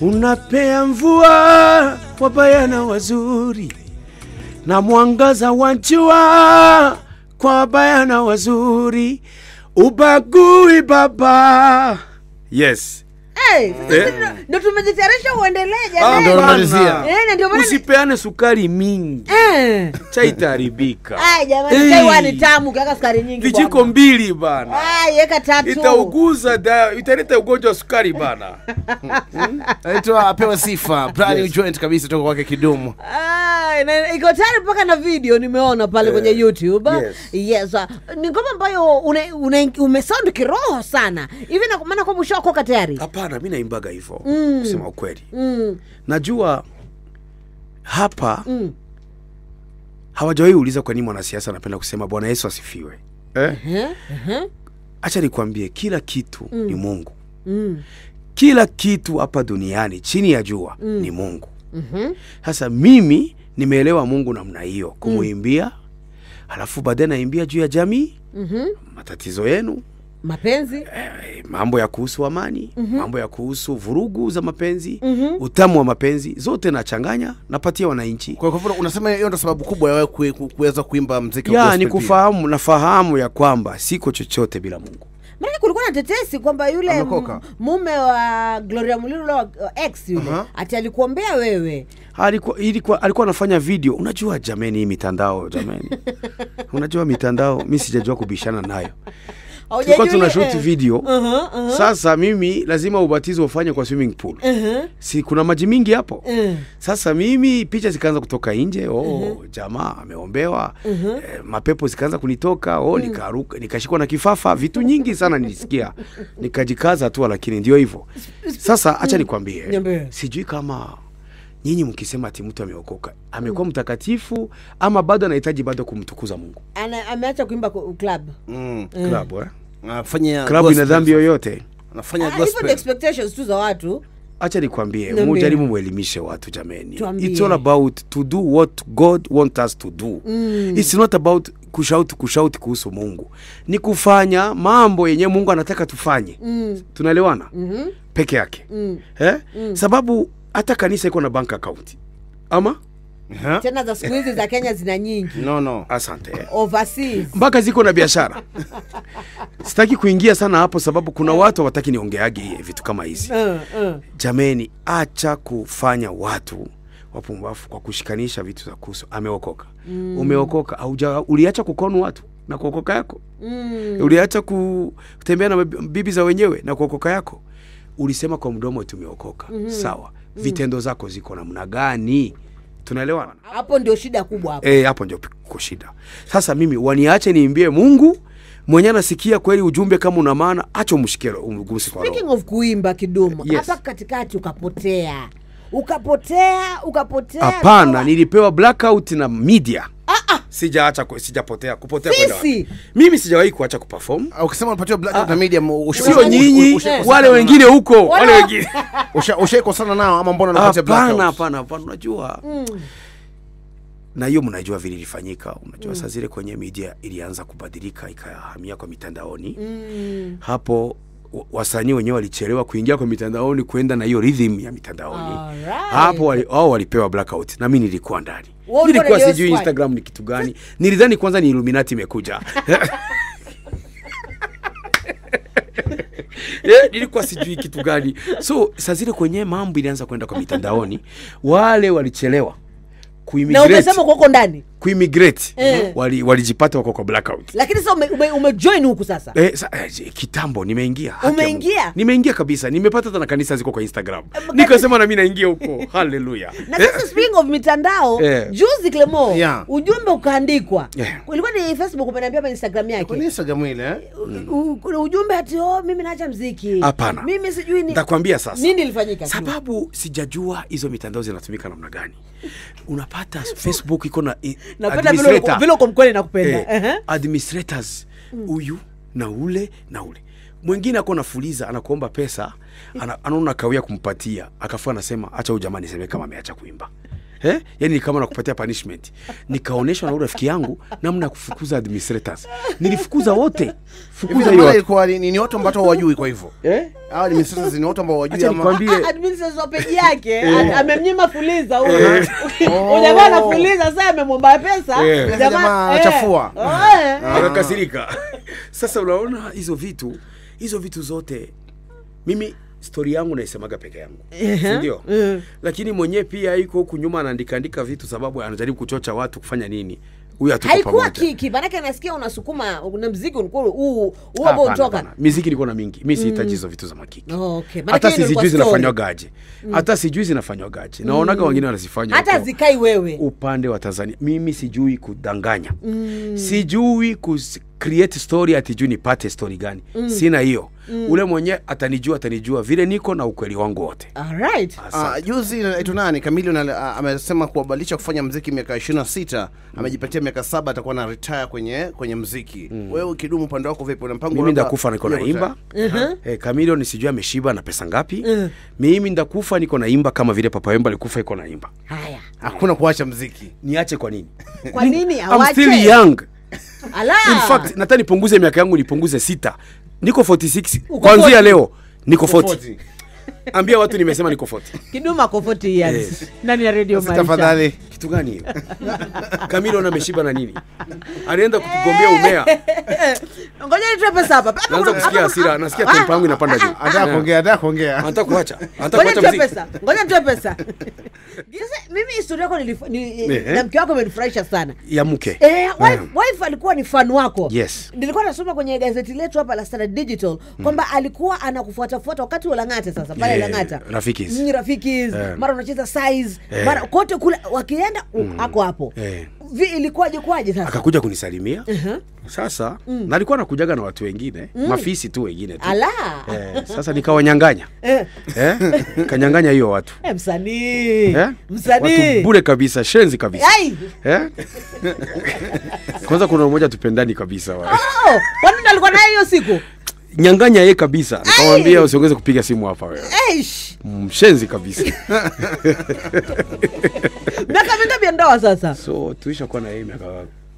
Unapea mvua wabaya na wazuri na mwangaza wa jua kwa wabaya na wazuri, ubagui Baba. Yes, Eh? ndo tumejitayarisha uendeleeusipeane ah, eh, sukari mingi eh. chai sukari mbili bana italeta ugonjwa wa sukari bana naitwa apewa sifa joint kabisa toka kwake kidumu iko tayari mpaka na video nimeona pale kwenye youtube yes, yes. Ah, ni ngoma ambayo umesound kiroho sana hivi maana kwamba ushaokoka tayari hapana biashara mi naimbaga hivyo mm. kusema ukweli mm. najua hapa mm. hawajawahi uliza kwa nini mwanasiasa anapenda kusema bwana yesu asifiwe eh? uh-huh. nikuambie kila kitu mm. ni mungu mm. kila kitu hapa duniani chini ya jua mm. ni mungu mhm. sasa mm-hmm. mimi nimeelewa mungu namna hiyo kumuimbia mm. alafu baadaye naimbia juu ya jamii mm-hmm. matatizo yenu mapenzi eh, mambo ya kuhusu amani mm -hmm. mambo ya kuhusu vurugu za mapenzi mm -hmm. utamu wa mapenzi zote nachanganya napatia wananchi kwa hivyo unasema hiyo ndio sababu kubwa ya kuweza kuimba mziki ya ni kufahamu nafahamu ya kwamba siko chochote bila mungu maanake kulikuwa na tetesi kwamba yule mume wa gloria muliro ex yule uh-huh. ati alikuombea wewe alikuwa, ilikuwa, alikuwa anafanya video unajua jameni hii mitandao jameni unajua mitandao mi sijajua kubishana nayo tulikuwa tunashoot eh, video uh -huh, uh -huh. Sasa mimi lazima ubatizo ufanye kwa swimming pool uh -huh. si kuna maji mingi hapo uh -huh. Sasa mimi picha zikaanza kutoka nje oh, uh -huh. jamaa ameombewa uh -huh. eh, mapepo zikaanza kunitoka oh, uh -huh. nikaruka nikashikwa na kifafa, vitu nyingi sana nilisikia nikajikaza tu, lakini ndio hivyo sasa. Acha mm. nikwambie, sijui kama nyinyi mkisema ati mtu ameokoka amekuwa mm. mtakatifu ama bado anahitaji bado kumtukuza Mungu? Ana, ameacha kuimba club mm, club mm. eh? eh? Anafanya club ina dhambi yoyote? Anafanya ah, gospel. Hivyo expectations tu za watu acha nikwambie, no, mujaribu mwelimishe watu jameni. Tuambie. It's all about to do what God want us to do. Mm. It's not about kushauti kushauti kuhusu Mungu, ni kufanya mambo yenye Mungu anataka tufanye. Mm. Tunaelewana? mm -hmm. peke yake mm. Eh? Mm. Sababu hata kanisa iko na bank account ama Ha? Tena za siku hizi za Kenya zina nyingi. No, no. Asante. Overseas. Mpaka ziko na biashara. Sitaki kuingia sana hapo sababu kuna eh. watu hawataki niongeage vitu kama hizi. Uh, uh. Jameni, acha kufanya watu wapumbafu kwa kushikanisha vitu za kuso. ameokoka. Mm. Umeokoka au uliacha kukonu watu na kuokoka yako. Mm. Uliacha kutembea na bibi za wenyewe na kuokoka yako. Ulisema kwa mdomo tumeokoka. Mm -hmm. Sawa Mm. vitendo zako ziko namna gani? Tunaelewana hapo, ndio shida kubwa hapo. Eh, hapo ndio kuko shida. Sasa mimi waniache niimbie Mungu mwenye anasikia kweli ujumbe kama una maana, acha umshike mgusi kwa Speaking of kuimba kidomo, yes. hapa katikati ukapotea ukapotea ukapotea. Hapana, nilipewa blackout na media Ah, ah, sijaacha sijapotea kupotea kwenda wapi. Mimi sijawahi kuacha kuperform. Ah, ukisema unapatiwa black na medium sio nyinyi wale wengine huko wale wengine. Ushaikosana nao ama mbona ah, unapatia black? Hapana, hapana, hapana unajua. Mm. Na hiyo mnajua vile ilifanyika, unajua mm. Saa zile kwenye media ilianza kubadilika ikahamia kwa mitandaoni. Mm. Hapo wasanii wenyewe walichelewa kuingia kwa mitandaoni kuenda na hiyo rhythm ya mitandaoni right. hapo wao wali, walipewa blackout na mimi nilikuwa ndani nilikuwa sijui instagram ni kitu gani nilidhani kwanza ni illuminati imekuja eh, nilikuwa sijui kitu gani so saa zile mambo ilianza kwenda kwa mitandaoni wale walichelewa na umesema kwako ndani kuimmigrate eh. wali, wako kwa blackout. Lakini sasa umejoin ume, huku sasa eh, sa, eh, kitambo nimeingia. Umeingia? Nimeingia kabisa, nimepata hata na kanisa ziko kwa Instagram eh, nikasema na mimi naingia huko haleluya. Na sasa eh. speaking of mitandao eh. juzi Clemo yeah. ujumbe ukaandikwa yeah. ilikuwa ni Facebook umeniambia kwa Instagram yake kwa Instagram ile eh? ujumbe ati oh, mimi naacha mziki. Hapana, mimi sijui ni nitakwambia sasa nini ilifanyika, sababu sijajua hizo mitandao zinatumika namna gani unapata facebook iko na napenda vile uko mkweli nakupenda eh, administrators mm. huyu mm. na ule na ule mwingine ako nafuliza anakuomba pesa anaona kawia kumpatia akafua anasema acha huyu jamaa niseme kama ameacha kuimba eh? Yani kama nakupatia punishment. Nikaonyeshwa na rafiki yangu namna ya kufukuza administrators. Nilifukuza wote. Fukuza hiyo. Ilikuwa ni ni watu ambao hawajui kwa hivyo. Eh? Hawa administrators ni watu ambao hawajui ama. Ah, administrators wa peji yake eh. amemnyima fuliza huyo. Eh. Unajua na fuliza sasa amemwomba pesa. Eh. Jamaa achafua. Akakasirika. Ah. Sasa unaona hizo vitu, hizo vitu zote mimi stori yangu naisemaga peke yangu ndio eh. lakini mwenyewe pia iko huku nyuma anaandikaandika vitu sababu anajaribu kuchocha watu kufanya nini haikuwa kiki manake nasikia unasukuma na mziki ulikuwa huu miziki ilikuwa na mingi mi sihitaji mm. hizo mm. vitu za makiki oh, okay. hata sijui zinafanyagaje mm. hata sijui zinafanyagaje mm. naonaga wengine wanazifanya hata zikai wewe upande wa Tanzania mimi sijui kudanganya mm. sijui kus, create story ati juu nipate story gani mm. sina hiyo mm. ule mwenye atanijua atanijua vile niko na ukweli wangu wote right. uh, juzi naitu nani kamilion uh, ah, amesema kuwabadilisha kufanya mziki miaka ishirini sita mm. amejipatia miaka saba atakuwa na retire kwenye kwenye mziki mm. wewe ukidumu upande wako vipi unampango mimi ndakufa niko na imba uh-huh. eh, kamilion sijui ameshiba na pesa ngapi uh-huh. mimi ndakufa niko na imba kama vile papa wemba alikufa iko na imba haya hakuna kuacha mziki niache kwa nini kwa nini awache I'm still young Ala. In fact, nipunguze miaka yangu nipunguze sita. Niko 46 kuanzia leo. Niko 40 ambia watu nimesema niko forty. Kiduma ko forty years. Yes. Eh. Nani ya Radio Maisha. Tafadhali. Kitu gani hiyo? Kamilo na ameshiba na nini? Anaenda kutugombea umea. Ngoja nitoe pesa hapa. Naanza kusikia hasira, anasikia tempo yangu inapanda juu. Anataka ah, ah, ah. kuongea, anataka kuongea. Anataka kuacha. Anataka kuacha mziki. Ngoja nitoe pesa. Ngoja mimi historia yako ni, eh. na mke wako imenifurahisha sana. Ya mke. Eh, wife, eh. wife alikuwa ni fan wako. Yes. Nilikuwa nasoma kwenye gazeti letu hapa la Standard Digital hmm. kwamba alikuwa anakufuata fuata wakati wa Lang'ata sasa pale analang'ata eh, rafiki rafiki eh. mara unacheza size eh. mara kote kule wakienda mm. ako hapo ilikuwaje kwaje sasa akakuja kunisalimia uh-huh. sasa mm. na alikuwa anakujaga na watu wengine mm. mafisi tu wengine tu Ala. Eh, sasa nikawanyanganya eh. eh? kanyanganya hiyo watu eh, msanii eh? msanii watu bure kabisa shenzi kabisa eh? kwanza kuna mmoja tupendani kabisa wa. oh, alikuwa naye hiyo siku nyanganya ye kabisa, nikamwambia usiongeze kupiga simu hapa wewe. Mshenzi kabisa. miaka mingapi ya ndoa sasa? So tuisha kuwa na yeye miaka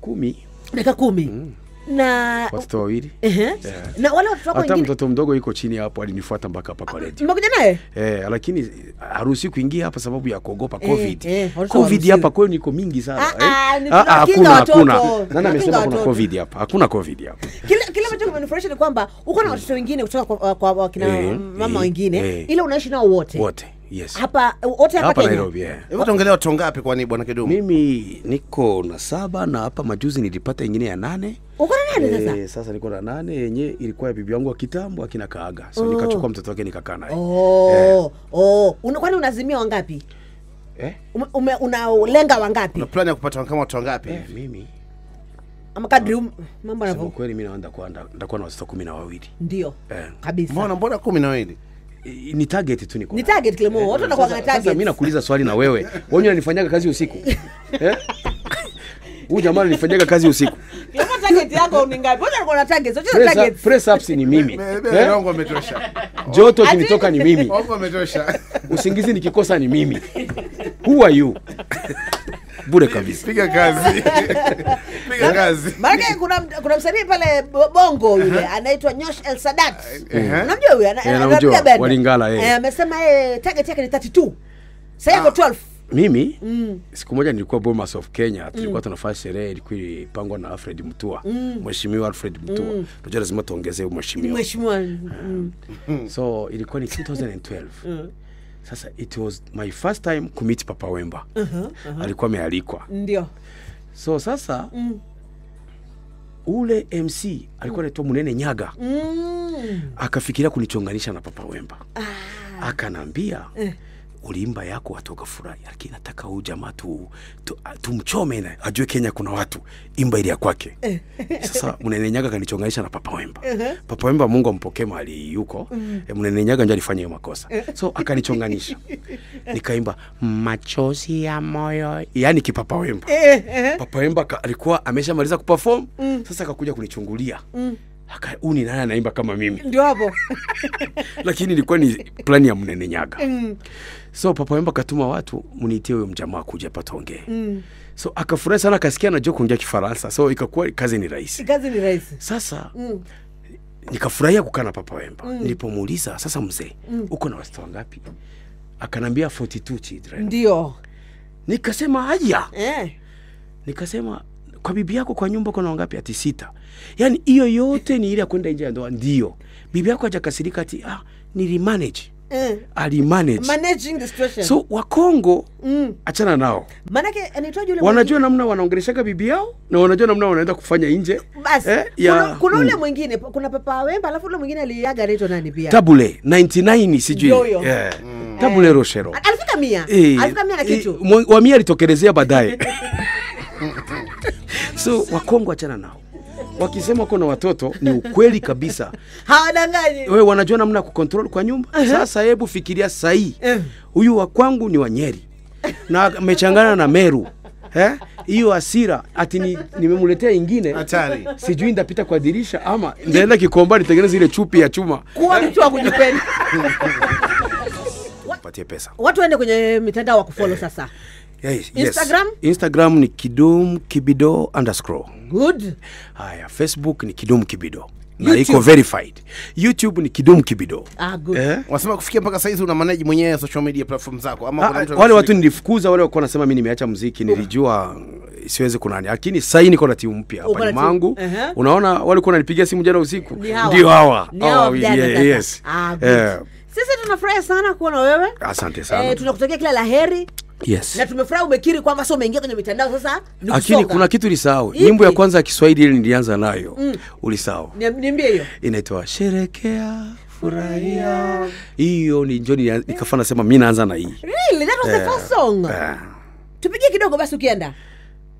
kumi. Miaka kumi. Mm na watoto wawili uh-huh. yeah. na wale watoto wako wengine, mtoto mdogo yuko chini hapo, alinifuata mpaka hapa kwa redio Mmekuja naye eh? Lakini haruhusi kuingia hapa sababu ya kuogopa eh, covid. Eh, eh, covid hapa kwenu iko mingi sana ah, eh? Ah, ah, ah hakuna hakuna, nani amesema kuna covid hapa? Hakuna covid hapa kila kila ambacho kimenifurahisha ni kwamba uko na watoto wengine kutoka kwa, uh, kwa, kwa uh, kina eh, mm, mama eh, wengine eh, ila unaishi nao wote wote Yes. Hapa uh, wote hapa Kenya. Nairobi. Yeah. tuongelee watu ngapi kwani Bwana Kidumu? Mimi niko na saba na hapa majuzi nilipata ingine ya nane. Uko na nane sasa? Eh, sasa niko na nane yenye ilikuwa ya bibi yangu wa kitambo akina Kaaga. So oh. nikachukua mtoto wake nikakaa naye. Oh. Eh. Oh. Una, kwani unazimia wangapi? Eh? Ume, ume unalenga wangapi? Una plan ya kupata kama watu wangapi? Eh, mimi amakadri um- mambo yanavyo. Kweli mimi naanza kwa ndakuwa na watoto kumi na Ndio. Eh. Kabisa. Mbona mbona kumi ni target tu niko. Ni target mmoja. Eh, watu eh, wanakuwa na target. Sasa mimi nakuuliza swali na wewe. Wewe unanifanyaga kazi usiku. Eh? Huyu jamaa ananifanyaga kazi usiku. target yako ni ngapi? unakuwa na target. Sio target. Press ups ni mimi. Mlongo eh? umetosha. Joto kinitoka ni mimi. umetosha. Usingizi nikikosa ni mimi. Who are you? bure kabisa. Piga kazi. Piga kazi. Maana kuna kuna msanii pale Bongo yule anaitwa Nyosh El Sadat. Eh, mm. Unamjua Anaambia eh, Anamjua Walingala yeye. Eh. Amesema yeye target yake ni 32. Sasa yuko 12. Ah. Mimi mm. siku moja nilikuwa Bomas of Kenya, mm. tulikuwa mm. tunafanya sherehe ilikuwa ilipangwa na Alfred Mutua mm. mheshimiwa Alfred mm. Mutua mm. tunajua lazima tuongezee mheshimiwa mheshimiwa ah. mm. so ilikuwa ni 2012 mm. Sasa it was my first time kumit Papa Wemba. uh -huh, uh -huh. Alikuwa amealikwa ndio. So sasa mm. ule MC alikuwa anaitwa mm. Munene Nyaga mm. akafikiria kunichonganisha na Papa Wemba ah. Akanambia eh kulimba yako watu wakafurahi, lakini nataka huyu jamaa tu, tu, tumchome naye ajue Kenya kuna watu imba ile ya kwake. Sasa Mnenenyaga kanichonganisha na Papa Wemba. Uh-huh. Papa Wemba, Mungu ampokee mahali yuko, mm. eh, Mnenenyaga ndio alifanya hiyo makosa, uh-huh. so akanichonganisha, nikaimba machozi ya moyo, yani kipapa Wemba. Eh, eh. Papa Wemba alikuwa ameshamaliza kuperform, mm. sasa akakuja kunichungulia mm huu nani anaimba kama mimi? Ndio hapo lakini ilikuwa ni plani ya Mnene Nyaga mm. So Papa Wemba akatuma watu mniitie huyo mjamaa kuja patongee mm. So akafurahi sana, akasikia najua kuongea Kifaransa, so ikakuwa kazi ni rahisi, kazi ni rahisi sasa mm. Nikafurahia kukaa na Papa Wemba mm. Nilipomuuliza sasa, mzee mm. uko na wasichana wangapi? akanaambia 42 children. Ndio nikasema haya eh. Nikasema kwa bibi yako kwa nyumba kuna wangapi? Ati sita. Yani hiyo yote ni ile ya kwenda nje ya ndoa. Ndio bibi yako hajakasirika ati ah, nilimanage Mm. Eh. Ali manage. Managing the situation. So Wakongo mm. achana nao. Manake anaitwa yule wanajua namna wanaongeleshaga bibi yao na wanajua namna wanaenda kufanya nje. Basi. Eh, ya, kuna ule mm. mwingine kuna Papa Wemba alafu ule mwingine aliaga anaitwa nani pia? Tabule 99 sijui. Yoyo. Yeah. Mm. Tabule eh. Rochero. Alifika 100. Eh, Alifika 100 na eh, kitu. Eh, wa 100 alitokelezea baadaye. So Wakongo achana nao wakisema wako na watoto ni ukweli kabisa, hawadanganyi. Wewe wanajua namna ya kucontrol kwa nyumba. Uh -huh. Sasa hebu fikiria sahi, huyu uh -huh. wa kwangu ni wanyeri na amechangana na Meru hiyo asira ati ni, nimemletea ingine hatari, sijui ndapita kwa dirisha ama ndaenda Kikomba nitengeneze ile chupi ya chuma kuwa mtu wa kujipenda watu waende kwenye mitandao wa kufollow sasa Yes, Instagram? Yes. Instagram ni Kidum Kibido underscore. Good. Haya, Facebook ni Kidum Kibido. iko verified. YouTube ni Kidum Kibido. Ah, good. Eh? Wasema kufikia mpaka saizi una mwenyewe social media platform zako ama kuna ah, wale watu nilifukuza, wale walikuwa nasema mi nimeacha mziki nilijua siwezi kunani, lakini sahii niko na timu mpya hapa Uh -huh. Unaona walikuwa wananipigia simu jana usiku, ndio hawa. Ah, eh. Sisi tunafurahi sana kuona wewe. Asante sana. Eh, tunakutakia kila heri yes. na tumefurahi umekiri kwamba sio umeingia kwenye mitandao sasa lakini kuna kitu ulisahau nyimbo ya kwanza ya kiswahili ile nilianza nayo mm. ulisahau niambie hiyo inaitwa sherekea furahia hiyo ni njoni nikafa nasema mi naanza na hii really? that was eh, the first song eh. tupigie kidogo basi ukienda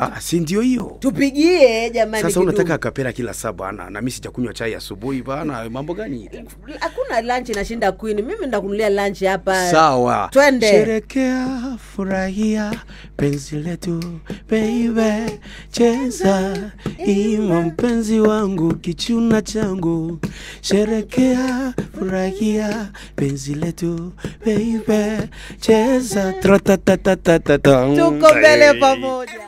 Ah, si ndio hiyo. Tupigie jamani. Sasa unataka kapera kila saa bwana na mimi sijakunywa chai asubuhi bwana. mambo gani? Hakuna lunch inashinda queen. Mimi ndakunulia lunch hapa. Sawa. Twende. Sherekea, furahia penzi letu baby. Cheza ima mpenzi wangu kichuna changu. Sherekea, furahia penzi letu baby. Cheza ta. Tuko mbele pamoja.